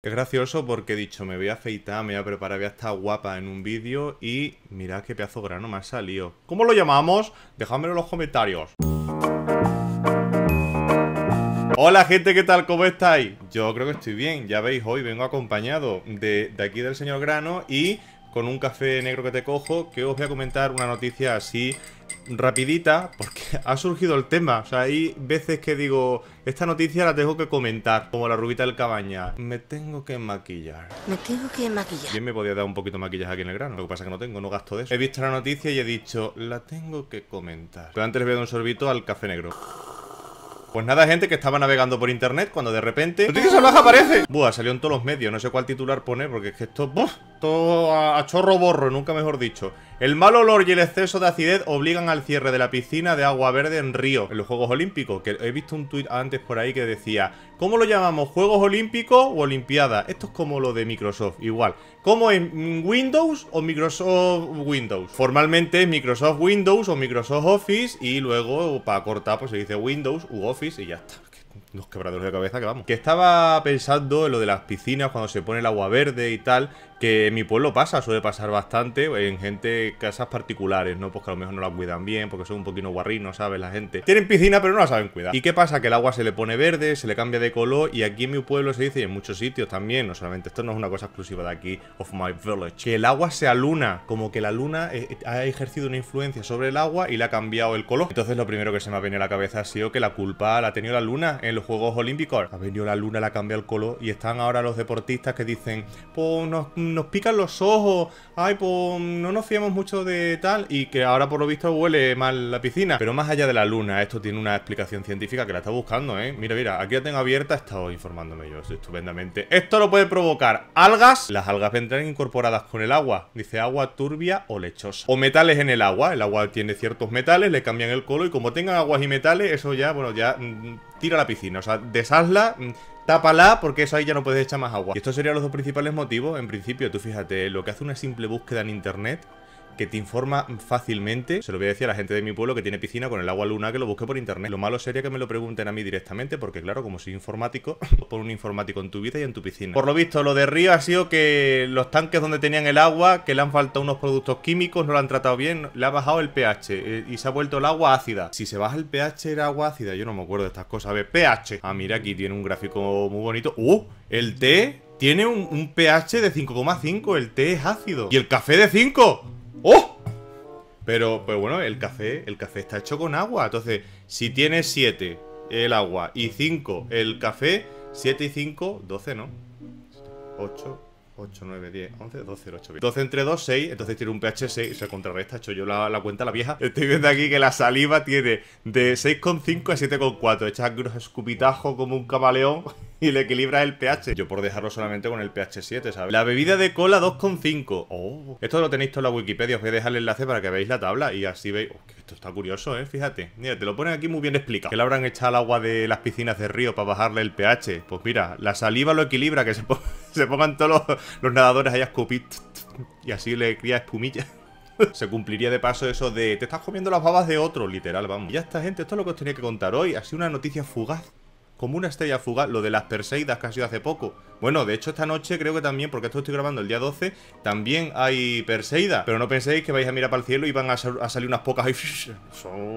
Es gracioso porque he dicho, me voy a afeitar, me voy a preparar, voy a estar guapa en un vídeo y mirad qué pedazo grano me ha salido. ¿Cómo lo llamamos? Dejadmelo en los comentarios. Hola gente, ¿qué tal? ¿Cómo estáis? Yo creo que estoy bien, ya veis, hoy vengo acompañado de, de aquí del señor Grano y con un café negro que te cojo que os voy a comentar una noticia así rapidita porque ha surgido el tema. O sea, hay veces que digo, esta noticia la tengo que comentar, como la rubita del cabaña. Me tengo que maquillar. Me tengo que maquillar. Bien, me podía dar un poquito de maquillaje aquí en el grano. Lo que pasa es que no tengo, no gasto de eso. He visto la noticia y he dicho, la tengo que comentar. Pero antes le voy a dar un sorbito al café negro. Pues nada, gente, que estaba navegando por internet cuando de repente... ¡Noticias salvajes aparece! Buah, salió en todos los medios. No sé cuál titular pone porque es que esto todo a, chorro borro, nunca mejor dicho. El mal olor y el exceso de acidez obligan al cierre de la piscina de agua verde en Río, en los Juegos Olímpicos, que he visto un tuit antes por ahí que decía, ¿cómo lo llamamos? ¿Juegos Olímpicos o Olimpiadas? Esto es como lo de Microsoft, igual. ¿Cómo es Windows o Microsoft Windows? Formalmente es Microsoft Windows o Microsoft Office y luego para cortar pues se dice Windows u Office y ya está los quebraderos de cabeza que vamos. Que estaba pensando en lo de las piscinas cuando se pone el agua verde y tal. Que en mi pueblo pasa, suele pasar bastante en gente, casas particulares, ¿no? porque pues a lo mejor no la cuidan bien, porque son un poquito guarrinos, ¿sabes? La gente. Tienen piscina, pero no la saben cuidar. ¿Y qué pasa? Que el agua se le pone verde, se le cambia de color. Y aquí en mi pueblo se dice, y en muchos sitios también, no solamente esto no es una cosa exclusiva de aquí, of my village. Que el agua sea luna, como que la luna eh, ha ejercido una influencia sobre el agua y le ha cambiado el color. Entonces lo primero que se me ha venido a la cabeza ha sido que la culpa la ha tenido la luna en Juegos Olímpicos. Ha venido la luna, la cambia el color y están ahora los deportistas que dicen, pues nos, pican los ojos, ay, pues no nos fiamos mucho de tal y que ahora por lo visto huele mal la piscina. Pero más allá de la luna, esto tiene una explicación científica que la está buscando, ¿eh? Mira, mira, aquí la tengo abierta, he estado informándome yo estupendamente. Esto lo puede provocar algas. Las algas vendrán incorporadas con el agua. Dice agua turbia o lechosa. O metales en el agua. El agua tiene ciertos metales, le cambian el color y como tengan aguas y metales, eso ya, bueno, ya mm, tira la piscina. O sea, deshazla, mm, tápala, porque eso ahí ya no puedes echar más agua. Y estos serían los dos principales motivos. En principio, tú fíjate, lo que hace una simple búsqueda en internet que te informa fácilmente. Se lo voy a decir a la gente de mi pueblo que tiene piscina con el agua luna que lo busque por internet. Lo malo sería que me lo pregunten a mí directamente, porque claro, como soy informático, pon un informático en tu vida y en tu piscina. Por lo visto, lo de Río ha sido que los tanques donde tenían el agua, que le han faltado unos productos químicos, no lo han tratado bien, le ha bajado el pH eh, y se ha vuelto el agua ácida. Si se baja el pH era agua ácida, yo no me acuerdo de estas cosas. A ver, pH. Ah, mira, aquí tiene un gráfico muy bonito. ¡Uh! El té tiene un pH de 5,5. El té es ácido. ¿Y el café de 5? ¡Oh! Pero, pues bueno, el café, el café está hecho con agua. Entonces, si tienes 7 el agua y 5 el café, 7 y 5, 12, ¿no? 8, 8, 9, 10, 11, 12, 8, 12 entre 2, 6. Entonces tiene un pH 6. O sea, contrarresta. hecho yo la, cuenta, la vieja. Estoy viendo aquí que la saliva tiene de 6,5 a 7,4. Echas unos escupitajos como un camaleón y le equilibras el pH. Yo por dejarlo solamente con el pH 7, ¿sabes? La bebida de cola 2,5. Oh. Esto lo tenéis todo en la Wikipedia. Os voy a dejar el enlace para que veáis la tabla y así veis. esto está curioso, ¿eh? Fíjate. Mira, te lo ponen aquí muy bien explicado. ¿Qué le habrán echado al agua de las piscinas de río para bajarle el pH? Pues mira, la saliva lo equilibra, que se pone... se pongan todos los, nadadores ahí a escupir y así le cría espumilla. Se cumpliría de paso eso de te estás comiendo las babas de otro, literal, vamos. ya está, gente, esto es lo que os tenía que contar hoy. Ha sido una noticia fugaz como una estrella fugaz, lo de las Perseidas que ha sido hace poco. Bueno, de hecho esta noche creo que también, porque esto estoy grabando el día 12, también hay Perseidas. Pero no penséis que vais a mirar para el cielo y van a, salir unas pocas Y...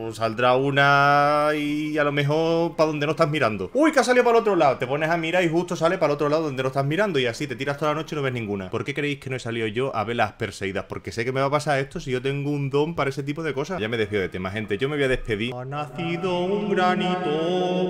saldrá una y a lo mejor para donde no estás mirando. ¡Uy, que ha salido para el otro lado! Te pones a mirar y justo sale para el otro lado donde no estás mirando y así te tiras toda la noche y no ves ninguna. ¿Por qué creéis que no he salido yo a ver las Perseidas? Porque sé que me va a pasar esto si yo tengo un don para ese tipo de cosas. Ya me despido de tema, gente. Yo me voy a despedir. Ha nacido un granito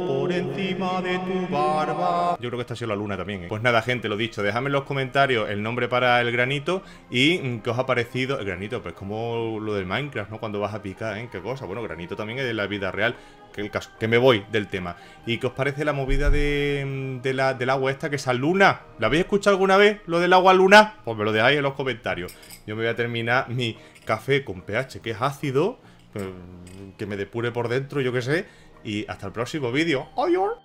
por encima de tu barba. Yo creo que esta ha sido la luna también. ¿eh? Pues nada, gente, lo dicho. Dejadme en los comentarios el nombre para el granito y mm, qué os ha parecido. El granito, pues como lo del Minecraft, ¿no? Cuando vas a picar, ¿eh? Qué cosa. Bueno, granito también es de la vida real. Que, que me voy del tema. ¿Y qué os parece la movida de, mm, la, del agua esta que es a luna? ¿La habéis escuchado alguna vez? ¿Lo del agua luna? Pues me lo dejáis en los comentarios. Yo me voy a terminar mi café con pH que es ácido. Eh, que me depure por dentro, yo qué sé. Y hasta el próximo vídeo. ¡Adiós!